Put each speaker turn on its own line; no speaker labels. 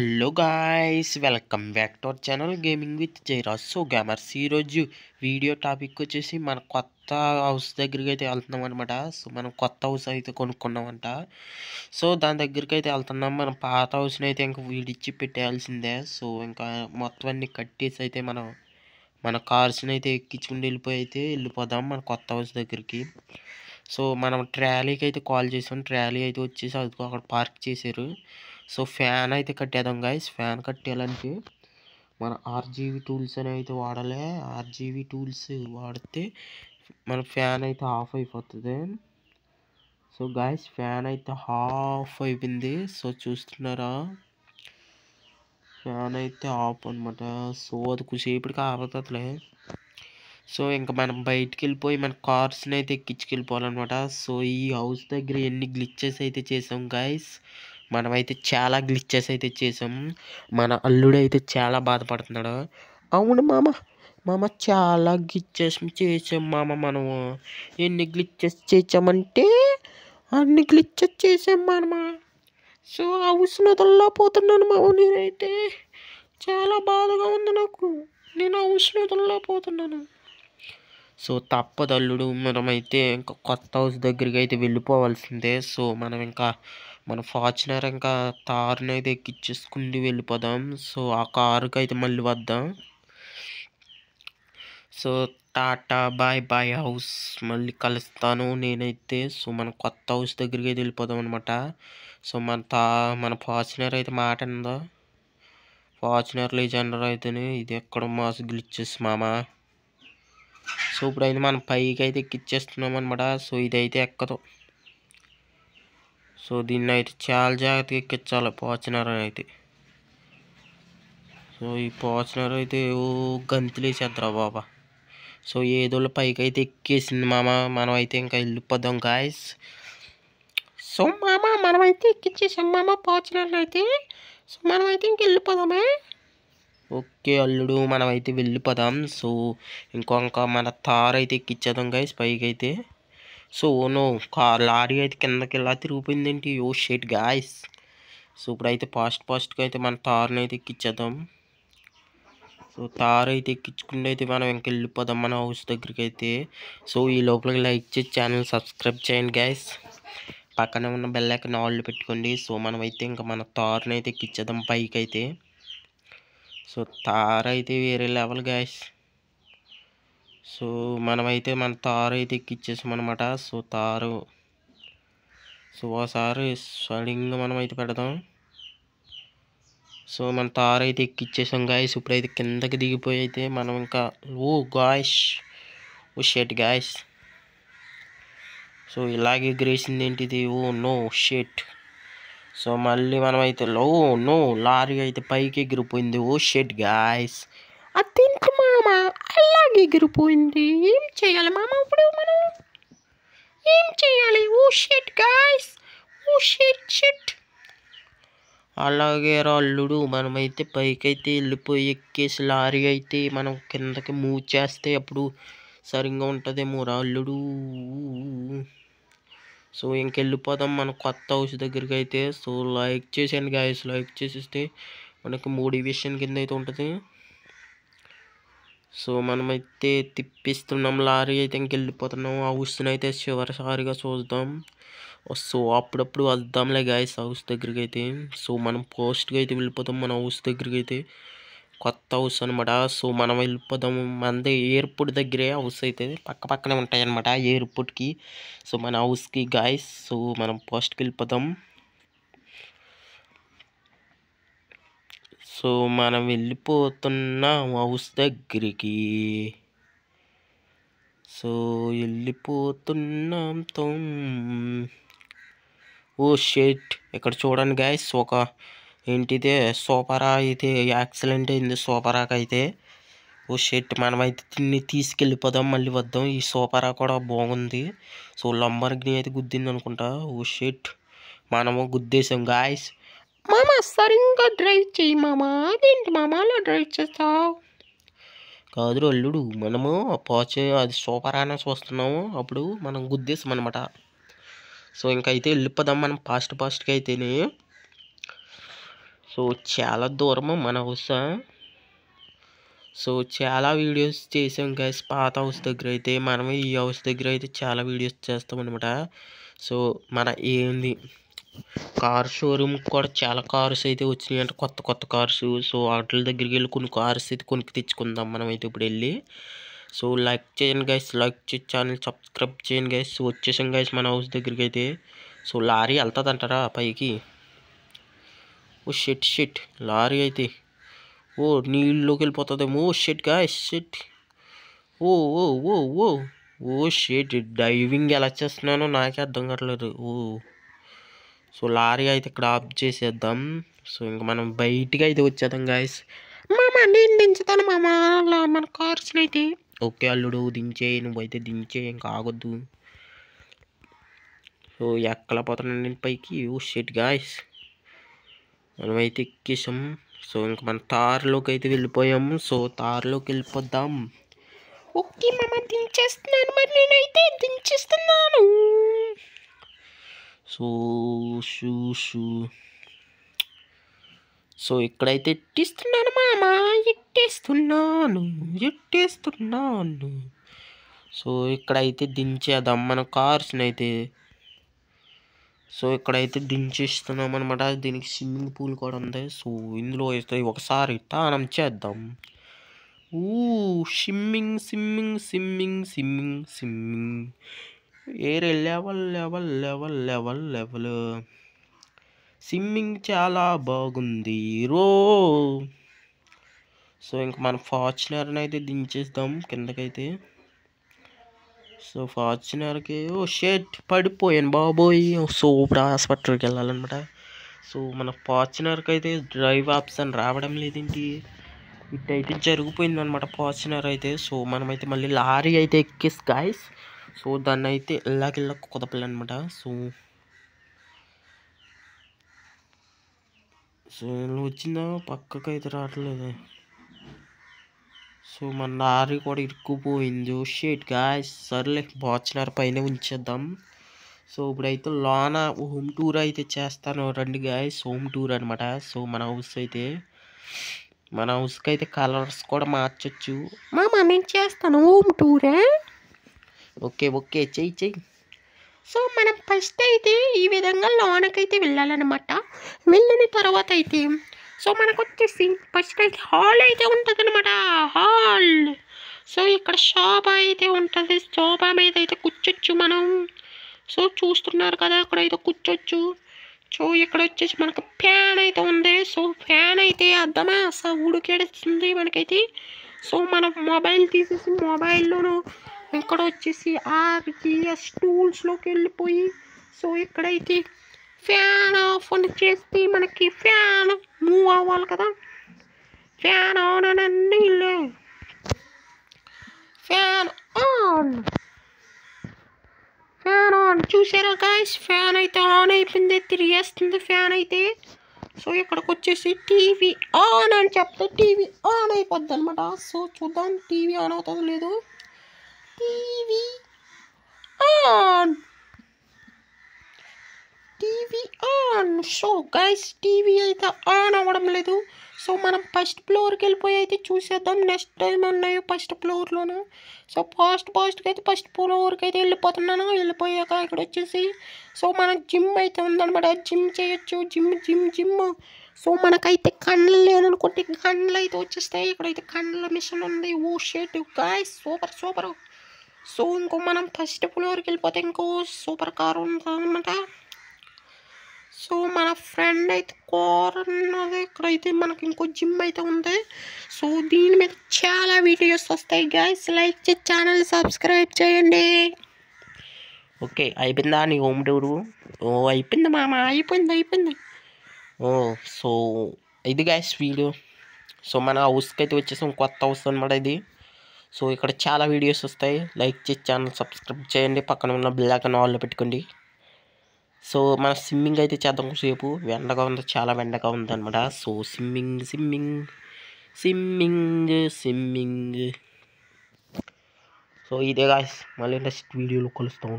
Hello guys welcome back to our channel gaming with Jairaj so gamers ఈరోజు video topic వచ్చేసి మన కొత్త house దగ్గరికి అయితే వెళ్తున్నాం అనమాట సో మనం కొత్త హౌస్ అయితే కొనుక్కున్నామంట సో దాని దగ్గరికి అయితే వెళ్తున్నాం మనం పాత హౌస్ని అయితే ఇంకా వీడిచ్చి పెట్టేయాల్సిందే సో ఇంకా మొత్తం అన్ని కట్టేసి అయితే మనం మన కార్స్ని అయితే ఎక్కించుకుని వెళ్ళిపోయి అయితే వెళ్ళిపోదాం మన కొత్త హౌస్ దగ్గరికి సో మనం ట్రాలీకి అయితే కాల్ చేసాం ట్రాలీ అయితే వచ్చేసి అది అక్కడ పార్క్ చేశారు సో ఫ్యాన్ అయితే కట్టేద్దాం గాయస్ ఫ్యాన్ కట్టేయాలంటే మన ఆర్జీవి టూల్స్ అని అయితే వాడాలి ఆర్జీవి టూల్స్ వాడితే మన ఫ్యాన్ అయితే ఆఫ్ అయిపోతుంది సో గాయస్ ఫ్యాన్ అయితే ఆఫ్ అయిపోయింది సో చూస్తున్నారా ఫ్యాన్ అయితే ఆఫ్ అనమాట సో అది కొద్దిసేపటికి ఆపతలే సో ఇంకా మనం బయటికి వెళ్ళిపోయి మన కార్స్ని అయితే ఎక్కించుకెళ్ళిపోవాలన్నమాట సో ఈ హౌస్ దగ్గర ఎన్ని గ్లిచ్చెస్ అయితే చేసాం గాయస్ మనమైతే చాలా గ్లిచ్చెస్ అయితే చేసాం మన అల్లుడు అయితే చాలా బాధపడుతున్నాడు అవును మామ మామ చాలా గ్లిచ్చెస్ చేసాం మామ మనము ఎన్ని గ్లిచ్చెస్ చేసామంటే అన్ని గ్లిచ్చెస్ చేసాం మనమా సో ఆ ఉష్ణతల్లో పోతున్నాను మామ
నేనైతే చాలా బాధగా ఉంది నాకు నేను ఆ ఉష్ణతల్లో పోతున్నాను
సో తప్పదల్లుడు మనమైతే ఇంకా కొత్త హౌస్ దగ్గరికి అయితే వెళ్ళిపోవాల్సిందే సో మనం ఇంకా మన ఫార్చునర్ ఇంకా తారుని అయితే ఎక్కించేసుకుంటూ వెళ్ళిపోదాం సో ఆ కారుకి అయితే మళ్ళీ వద్దాం so tata bye bye house మళ్ళీ కలుస్తాను నేనైతే సో మన కొత్త హౌస్ దగ్గరికి అయితే వెళ్ళిపోదాం అనమాట సో మన తా మన ఫార్చునర్ అయితే మాట ఉందా ఫార్చునర్ లేజెండర్ జనరల్ ఇది ఎక్కడ మాస్ గిలిచ్చేస్ మామా సో ఇప్పుడైతే మనం పైకి అయితే ఎక్కిచ్చేస్తున్నాం అనమాట సో ఇదైతే ఎక్కదు సో దీన్ని అయితే చాలా జాగ్రత్తగా ఎక్కించాలి పోచనర అయితే సో ఈ పోచనర అయితే ఓ గంతులేసేద్దరా బాబా సో ఏదో పైకి అయితే ఎక్కేసింది మామ మనం అయితే ఇంకా వెళ్ళిపోదాం గాయస్ సో మామ మనం అయితే ఎక్కించేసాం మామ పోచనర్లు అయితే సో మనం
అయితే ఇంక వెళ్ళిపోదామే
ఓకే అల్లుడు మనం అయితే వెళ్ళిపోదాం సో ఇంకొక మన తారైతే అయితే ఎక్కిచ్చేద్దాం గాయస్ పైకి అయితే సో నో లారీ అయితే కిందకి ఇలా తిరిగిపోయిందేంటి ఓ షేట్ గాయస్ సో ఇప్పుడైతే ఫాస్ట్ ఫాస్ట్గా అయితే మన తారుని అయితే ఎక్కించేద్దాం సో తారు అయితే ఎక్కించుకుంటే అయితే మనం ఇంక వెళ్ళిపోదాం మన హౌస్ దగ్గరికి అయితే సో ఈ లోపలికి లైక్ చేసి ఛానల్ సబ్స్క్రైబ్ చేయండి గాయస్ పక్కనే ఉన్న బెల్లైకన్ ఆళ్ళు పెట్టుకోండి సో మనమైతే ఇంకా మన తారుని అయితే ఎక్కించేద్దాం పైకి అయితే సో తారు అయితే వేరే లెవెల్ గాయస్ సో మనమైతే మన తారు అయితే ఎక్కిచ్చేసాం అనమాట సో తారు సో ఒకసారి సడింగ్ మనం అయితే పెడదాం సో మన తారు అయితే ఎక్కిచ్చేసాం గాయస్ ఇప్పుడైతే కిందకి దిగిపోయి అయితే మనం ఇంకా ఓ గాయస్ ఓ షెట్ గాయస్ సో ఇలాగే గ్రేసింది ఏంటిది ఓ నో షెట్ సో మళ్ళీ మనమైతే లో నో లారీ అయితే పైకి ఎగిరిపోయింది ఓ షెట్ గాయస్ అతి అలాగే ఎగిరిపోయింది ఏం
చేయాలి మామ ఇప్పుడు మనం ఏం చేయాలి ఊషెట్ గాయస్ ఓ షిట్
అలాగే రాళ్ళుడు మనమైతే పైకైతే వెళ్ళిపోయి ఎక్కేసి లారీ అయితే మనం కిందకి మూవ్ చేస్తే అప్పుడు సరిగ్గా ఉంటుందేమో రాళ్ళుడు సో ఇంకెళ్ళిపోదాం మన కొత్త హౌస్ దగ్గరికి అయితే సో లైక్ చేసేయండి గాయస్ లైక్ చేసేస్తే మనకి విషయం కింద అయితే ఉంటుంది సో మనమైతే తిప్పిస్తున్నాం లారీ అయితే ఇంకెళ్ళిపోతున్నాం ఆ హౌస్ని అయితే చివరిసారిగా చూద్దాం సో అప్పుడప్పుడు వద్దాంలే గాయస్ హౌస్ దగ్గరికి అయితే సో మనం పోస్ట్గా అయితే వెళ్ళిపోతాం మన హౌస్ దగ్గరికి అయితే కొత్త హౌస్ అనమాట సో మనం వెళ్ళిపోతాము మనది ఎయిర్పోర్ట్ దగ్గరే హౌస్ అయితే పక్క పక్కనే ఉంటాయి అనమాట ఎయిర్పోర్ట్కి సో మన హౌస్కి గాయస్ సో మనం పోస్ట్కి వెళ్ళిపోదాం సో మనం వెళ్ళిపోతున్నాం హౌస్ దగ్గరికి సో వెళ్ళిపోతున్నాం తో ఓ షేట్ ఇక్కడ చూడండి గాయస్ ఒక ఏంటిదే సూపరా అయితే యాక్సిడెంట్ అయింది సూపరాకి అయితే ఓ షెట్ మనమైతే తిని తీసుకెళ్ళిపోదాం మళ్ళీ వద్దాం ఈ సూపరా కూడా బాగుంది సో లంబర్గిని అయితే గుద్దింది అనుకుంటా ఓ షెట్ మనము గుద్దేసాం గాయస్
మామ సరిగ్గా డ్రైవ్ చేయి మామ అదేంటి మామ అలా డ్రైవ్ చేస్తావు
కాదు అల్లుడు మనము అపాచే అది సూపర్ అనేసి వస్తున్నాము అప్పుడు మనం గుద్దేసాం అనమాట సో ఇంకైతే వెళ్ళిపోదాం మనం ఫాస్ట్ ఫాస్ట్గా అయితేనే సో చాలా దూరము మన హౌస్ సో చాలా వీడియోస్ చేసాం గైస్ పాత హౌస్ దగ్గర అయితే మనం ఈ హౌస్ దగ్గర అయితే చాలా వీడియోస్ చేస్తాం అనమాట సో మన ఏంది కార్ షోరూమ్కి కూడా చాలా కార్స్ అయితే వచ్చినాయి అంటే కొత్త కొత్త కార్స్ సో వాటి దగ్గరికి వెళ్ళి కొన్ని కార్స్ అయితే కొనుక్కి తెచ్చుకుందాం మనం అయితే ఇప్పుడు వెళ్ళి సో లైక్ చేయండి గైస్ లైక్ చేసి ఛానల్ సబ్స్క్రైబ్ చేయండి గైస్ వచ్చేసాం గైస్ మన హౌస్ దగ్గరికి అయితే సో లారీ వెళ్తుంది అంటారా పైకి ఓ షెట్ షెట్ లారీ అయితే ఓ నీళ్ళలోకి వెళ్ళిపోతుందేమో ఓ షెట్ గైస్ షెట్ ఓ ఓ ఓ ఓ ఓ షెట్ డైవింగ్ ఎలా చేస్తున్నానో నాకే అర్థం కావట్లేదు ఓ సో లారీ అయితే ఇక్కడ ఆఫ్ చేసేద్దాం సో ఇంక మనం బయటికి అయితే వచ్చేద్దాం గాయస్
మామ నేను దించుతాను మామా మన కార్స్ అయితే
ఓకే అల్లుడు దించే నువ్వైతే దించే ఇంకా ఆగొద్దు సో ఎక్కడ పోతున్నాను పైకి యూ షెట్ గాయస్ మనమైతే ఎక్కేసాం సో ఇంక మన తారులోకి అయితే వెళ్ళిపోయాము సో తారులోకి వెళ్ళిపోద్దాం
ఓకే మామ దించేస్తున్నాను మరి నేనైతే దించేస్తున్నాను
సో షూ షూ సో ఇక్కడైతే
ఇట్టిస్తున్నాను మామా ఎట్టేస్తున్నాను ఎట్టేస్తున్నాను
సో ఇక్కడైతే దించేద్దాం మన కార్స్ని అయితే సో ఇక్కడైతే దించేస్తున్నాం అనమాట దీనికి స్విమ్మింగ్ పూల్ కూడా ఉంది సో ఇందులో అయితే ఒకసారి తానం చేద్దాం ఊ swimming swimming swimming swimming swimming ఏరే level level level level level swimming చాలా బాగుంది రో సో ఇంక మన ఫార్చునర్ని అయితే దించేస్తాం కిందకైతే సో ఫార్చునర్కి ఓ షేట్ పడిపోయాను బాబోయ్ సో ఇప్పుడు హాస్పిటల్కి వెళ్ళాలన్నమాట సో మన ఫార్చునర్కి అయితే డ్రైవ్ ఆప్షన్ రావడం లేదేంటి ఇట్ అయితే జరిగిపోయిందనమాట ఫార్చునర్ అయితే సో మనమైతే మళ్ళీ లారీ అయితే ఎక్కేసి గాయస్ సో దాన్ని అయితే ఇలాకెళ్ళ కుదపలేనమాట అనమాట సో సో వచ్చిందా పక్కకు అయితే రావట్లేదు సో మన లారీ కూడా ఇరుక్కుపోయింది షేట్ గాయస్ సర్లే బాచ్లర్ పైన ఉంచేద్దాం సో ఇప్పుడైతే లోన హోమ్ టూర్ అయితే చేస్తాను రండి గాయస్ హోమ్ టూర్ అనమాట సో మన హౌస్ అయితే మన హౌస్కి అయితే కలర్స్ కూడా మార్చచ్చు
మా మమ్మీ చేస్తాను హోమ్
టూరే ఓకే ఓకే చెయ్యి చెయ్యి
సో మనం ఫస్ట్ అయితే ఈ విధంగా లోనకైతే వెళ్ళాలన్నమాట వెళ్ళిన తర్వాత అయితే సో మనకు వచ్చేసి ఫస్ట్ అయితే హాల్ అయితే ఉంటుంది అనమాట హాల్ సో ఇక్కడ శోభ అయితే ఉంటుంది శోభా మీద అయితే కూర్చోచ్చు మనం సో చూస్తున్నారు కదా అక్కడ అయితే కూర్చోచ్చు సో ఇక్కడ వచ్చేసి మనకు ఫ్యాన్ అయితే ఉంది సో ఫ్యాన్ అయితే అర్థమా అసలు ఉడికేస్తుంది మనకైతే సో మనం మొబైల్ తీసేసి మొబైల్లోనూ ఇక్కడ వచ్చేసి ఆర్జిఎస్ టూల్స్లోకి వెళ్ళిపోయి సో ఇక్కడైతే ఫ్యాన్ ఆఫ్ అని చేస్తే మనకి ఫ్యాన్ మూవ్ అవ్వాలి కదా ఫ్యాన్ ఆన్ అని అన్నీ ఫ్యాన్ ఆన్ ఫ్యాన్ ఆన్ చూసారా గాయస్ ఫ్యాన్ అయితే ఆన్ అయిపోయింది తిరిగేస్తుంది ఫ్యాన్ అయితే సో ఇక్కడికి వచ్చేసి టీవీ ఆన్ అని చెప్తే టీవీ ఆన్ అయిపోద్ది అనమాట సో చూద్దాం టీవీ ఆన్ అవుతుంది లేదు TV on. TV on so guys TV అయితే ఆన్ అవ్వడం లేదు సో మనం ఫస్ట్ ఫ్లోర్కి వెళ్ళిపోయి అయితే చూసేద్దాం నెక్స్ట్ టైం ఉన్నాయో ఫస్ట్ ఫ్లోర్లోను సో ఫాస్ట్ ఫాస్ట్కి అయితే ఫస్ట్ ఫ్లోర్కి అయితే వెళ్ళిపోతున్నాను వెళ్ళిపోయాక ఇక్కడ వచ్చేసి సో మన జిమ్ అయితే ఉందన్నమాట జిమ్ చేయొచ్చు జిమ్ జిమ్ జిమ్ సో మనకైతే కండ్లు లేననుకుంటే కండ్లు అయితే వచ్చేస్తాయి ఇక్కడైతే కండ్ల మిషన్ ఉంది oh shit guys super super so ఇంకో మనం ఫస్ట్ ఫ్లోర్కి వెళ్ళిపోతే ఇంకో సూపర్ కార్ ఉంటుందన్నమాట సో మన ఫ్రెండ్ అయితే కార్ అన్నది ఇక్కడైతే మనకి ఇంకో జిమ్ అయితే ఉంది సో దీని మీద చాలా వీడియోస్ వస్తాయి గాయస్ లైక్ చేసి ఛానల్ సబ్స్క్రైబ్ చేయండి
ఓకే అయిపోయిందా నీ హోమ్ డూరు ఓ అయిపోయింది మామ అయిపోయింది అయిపోయింది ఓ సో ఇది గాయస్ వీడియో సో మన హౌస్కి అయితే వచ్చేసాం కొత్త హౌస్ అనమాట ఇది సో ఇక్కడ చాలా వీడియోస్ వస్తాయి లైక్ చేసి ఛానల్ సబ్స్క్రైబ్ చేయండి పక్కన ఉన్న బ్లాక్ వాళ్ళు పెట్టుకోండి సో మన స్విమ్మింగ్ అయితే చేద్దాం సేపు వెండగా ఉంది చాలా వెండగా ఉందన్నమాట so swimming swimming swimming swimming so ఇదే గాయస్ మళ్ళీ నెక్స్ట్ వీడియోలో కలుస్తాం